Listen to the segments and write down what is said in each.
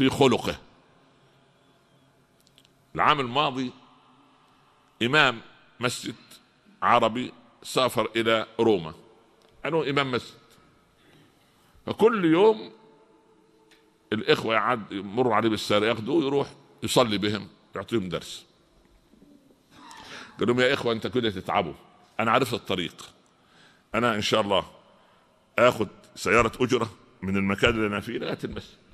في خلقه العام الماضي إمام مسجد عربي سافر إلى روما أنا إمام مسجد فكل يوم الإخوة يعد يمروا عليه بالسيارة ياخذوه يروح يصلي بهم يعطيهم درس قال لهم يا إخوة أنت كده تتعبوا أنا عرفت الطريق أنا إن شاء الله آخذ سيارة أجرة من المكان اللي أنا فيه لغاية المسجد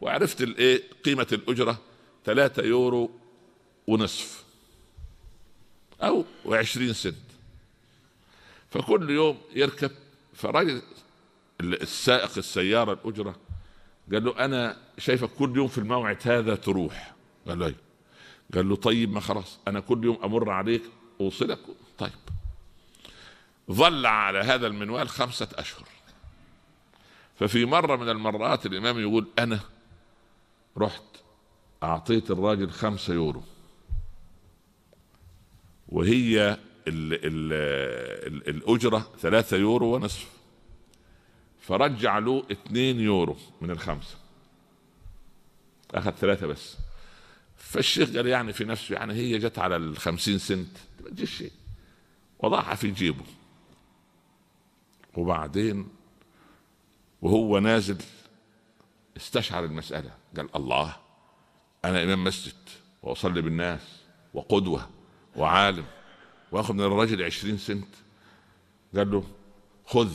وعرفت الايه قيمه الاجره 3 يورو ونصف او 20 سنت فكل يوم يركب فراجل السائق السياره الاجره قال له انا شايفك كل يوم في الموعد هذا تروح قال له أيوة. قال له طيب ما خلاص انا كل يوم امر عليك اوصلك طيب ظل على هذا المنوال خمسه اشهر ففي مره من المرات الامام يقول انا رحت اعطيت الراجل خمسة يورو وهي ال ال الـ الاجرة ثلاثة يورو ونصف فرجع له اثنين يورو من الخمسة اخذ ثلاثة بس فالشيخ قال يعني في نفسه يعني هي جت على الخمسين سنت ما تجيش شيء وضعها في جيبه وبعدين وهو نازل استشعر المسألة قال الله أنا إمام مسجد وأصلي بالناس وقدوة وعالم وآخذ من الرجل عشرين سنت قال له خذ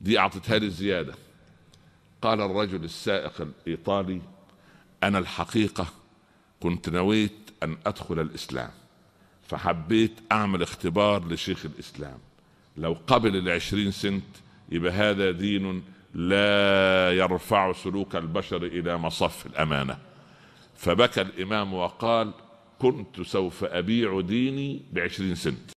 دي أعطتها لي الزيادة قال الرجل السائق الإيطالي أنا الحقيقة كنت نويت أن أدخل الإسلام فحبيت أعمل اختبار لشيخ الإسلام لو قبل العشرين سنت يبقى هذا دين لا يرفع سلوك البشر الى مصف الامانه فبكى الامام وقال كنت سوف ابيع ديني بعشرين سنت